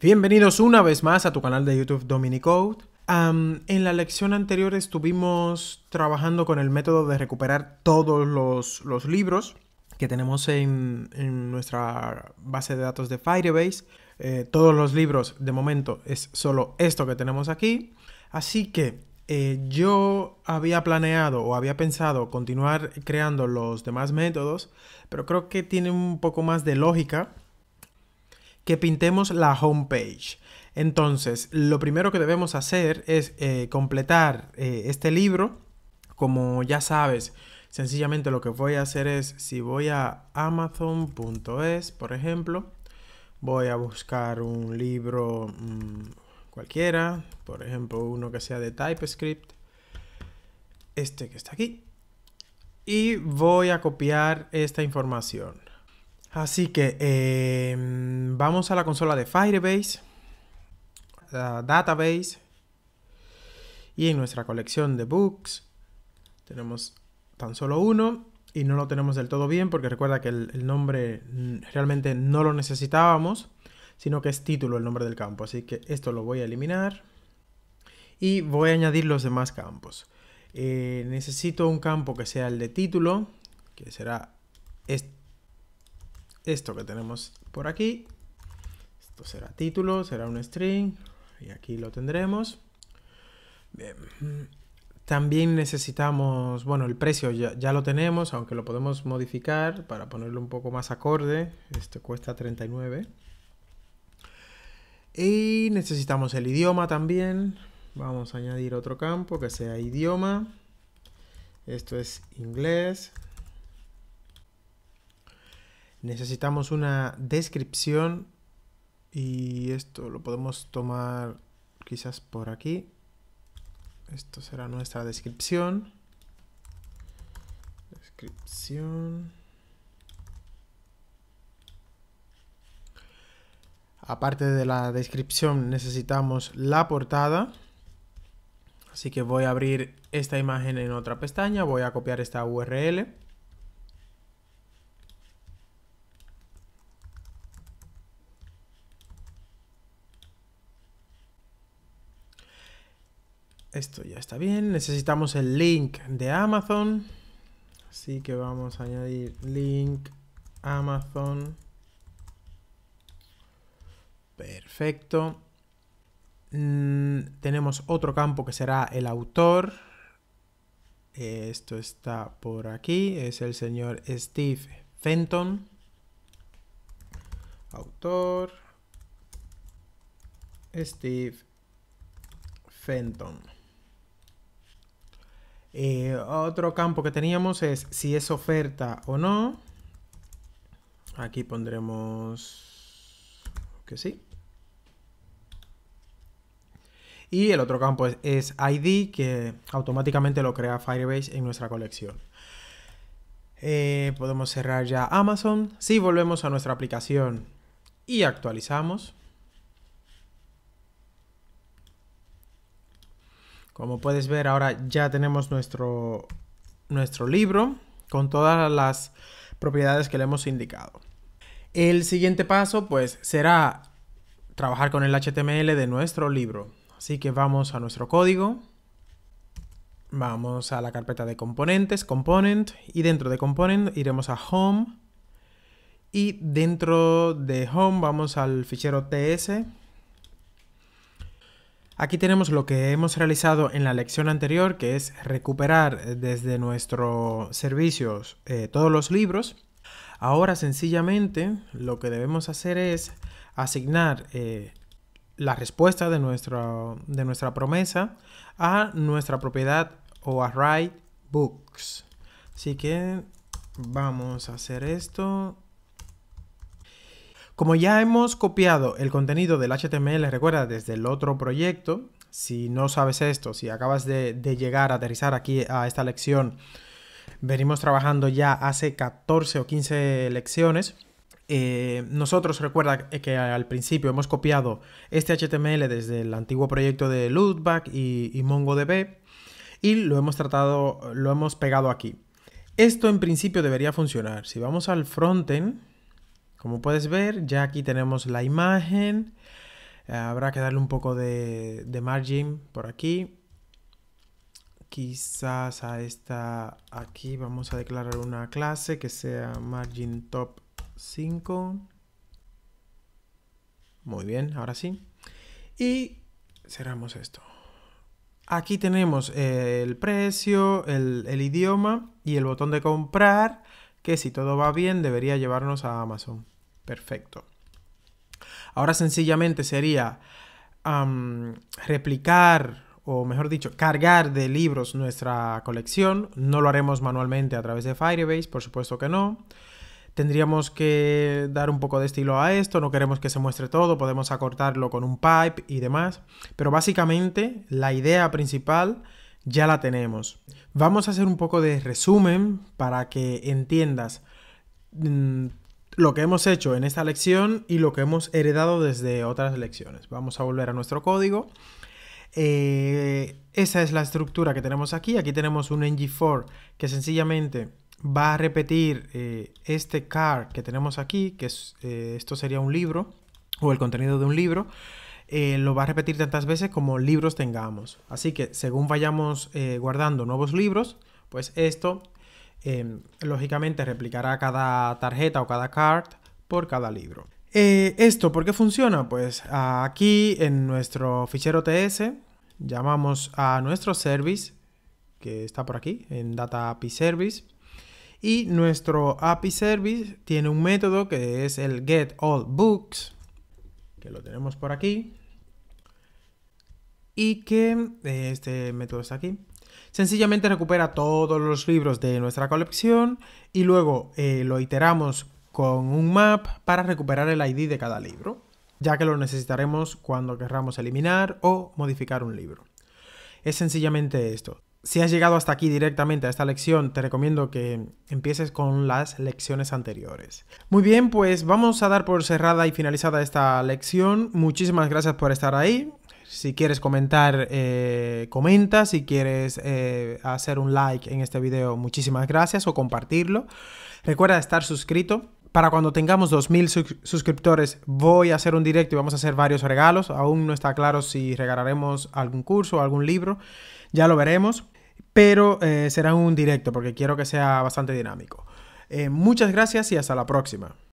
Bienvenidos una vez más a tu canal de YouTube Dominicode. en la lección anterior estuvimos trabajando con el método de recuperar todos los, libros que tenemos en, nuestra base de datos de Firebase. Eh, todos los libros de momento es solo esto que tenemos aquí. Así que eh, yo había planeado o había pensado continuar creando los demás métodos, pero creo que tiene un poco más de lógica que pintemos la homepage. Entonces, lo primero que debemos hacer es eh, completar eh, este libro. Como ya sabes, sencillamente lo que voy a hacer es, si voy a amazon.es, por ejemplo, voy a buscar un libro mm, cualquiera, por ejemplo uno que sea de TypeScript, este que está aquí, y voy a copiar esta información. Así que em, vamos a la consola de Firebase, la Database, y en nuestra colección de books tenemos tan solo uno y no lo tenemos del todo bien porque recuerda que el nombre realmente no lo necesitábamos sino que es título el nombre del campo. Así que esto lo voy a eliminar y voy a añadir los demás campos. Eh, necesito un campo que sea el de título, que será esto que tenemos por aquí. Esto será título, será un string y aquí lo tendremos. También necesitamos, bueno, el precio ya, lo tenemos, aunque lo podemos modificar para ponerlo un poco más acorde. esto cuesta 39. Y necesitamos el idioma también. Vamos a añadir otro campo que sea idioma. Esto es inglés. Necesitamos una descripción. Y esto lo podemos tomar quizás por aquí. Esto será nuestra descripción. Descripción. Aparte de la descripción necesitamos la portada. Así que voy a abrir esta imagen en otra pestaña, voy a copiar esta URL. Esto ya está bien. Necesitamos el link de Amazon. Así que vamos a añadir link Amazon. Perfecto. Mm, tenemos otro campo que será el autor. Esto está por aquí. Es el señor Steve Fenton. Autor. Steve Fenton. Eh, otro campo que teníamos es si es oferta o no. Aquí pondremos que sí. Y el otro campo es, ID, que automáticamente lo crea Firebase en nuestra colección. Eh, podemos cerrar ya Amazon. Si volvemos a nuestra aplicación y actualizamos. Como puedes ver, ahora ya tenemos nuestro, nuestro libro con todas las propiedades que le hemos indicado. El siguiente paso, pues, será trabajar con el HTML de nuestro libro. Así que vamos a nuestro código. Vamos a la carpeta de componentes, component, y dentro de component iremos a home. Y dentro de home vamos al fichero ts. Aquí tenemos lo que hemos realizado en la lección anterior, que es recuperar desde nuestros servicios eh, todos los libros. Ahora sencillamente lo que debemos hacer es asignar eh, la respuesta de, de nuestra promesa a nuestra propiedad o array books. Así que vamos a hacer esto. Como ya hemos copiado el contenido del HTML, recuerda, desde el otro proyecto, si no sabes esto, si acabas de, de llegar a aterrizar aquí a esta lección, venimos trabajando ya hace 14 o 15 lecciones, eh, nosotros recuerda que al principio hemos copiado este HTML desde el antiguo proyecto de Lootback y, MongoDB y lo hemos tratado, lo hemos pegado aquí. Esto en principio debería funcionar. Si vamos al frontend, como puedes ver, ya aquí tenemos la imagen. habrá que darle un poco de, de margin por aquí. Quizás a esta aquí vamos a declarar una clase que sea margin top 5. Muy bien, ahora sí. Y cerramos esto. Aquí tenemos el precio, el, idioma y el botón de comprar, que si todo va bien debería llevarnos a Amazon. Perfecto. Ahora sencillamente sería replicar o mejor dicho, cargar de libros nuestra colección. No lo haremos manualmente a través de Firebase, por supuesto que no tendríamos que dar un poco de estilo a esto, no queremos que se muestre todo, podemos acortarlo con un pipe y demás, pero básicamente la idea principal ya la tenemos. Vamos a hacer un poco de resumen para que entiendas mm, lo que hemos hecho en esta lección y lo que hemos heredado desde otras lecciones. Vamos a volver a nuestro código. Eh, esa es la estructura que tenemos aquí. Aquí tenemos un ng4 que sencillamente va a repetir eh, este card que tenemos aquí, que eh, esto sería un libro o el contenido de un libro, eh, lo va a repetir tantas veces como libros tengamos. Así que según vayamos guardando nuevos libros, pues esto em, lógicamente replicará cada tarjeta o cada card por cada libro. ¿Esto por qué funciona? Pues aquí en nuestro fichero TS llamamos a nuestro service, que está por aquí, en Data api Service, y nuestro API Service tiene un método que es el getAllBooks, que lo tenemos por aquí. Y que eh, este método está aquí. Sencillamente recupera todos los libros de nuestra colección y luego eh, lo iteramos con un map para recuperar el ID de cada libro, ya que lo necesitaremos cuando querramos eliminar o modificar un libro. Es sencillamente esto. Si has llegado hasta aquí directamente a esta lección, te recomiendo que empieces con las lecciones anteriores. Muy bien, pues vamos a dar por cerrada y finalizada esta lección. Muchísimas gracias por estar ahí. Si quieres comentar, eh, comenta. Si quieres eh, hacer un like en este video, muchísimas gracias o compartirlo. Recuerda estar suscrito para cuando tengamos 2000 suscriptores voy a hacer un directo y vamos a hacer varios regalos. Aún no está claro si regalaremos algún curso o algún libro. Ya lo veremos pero eh, será un directo porque quiero que sea bastante dinámico. Eh, muchas gracias y hasta la próxima.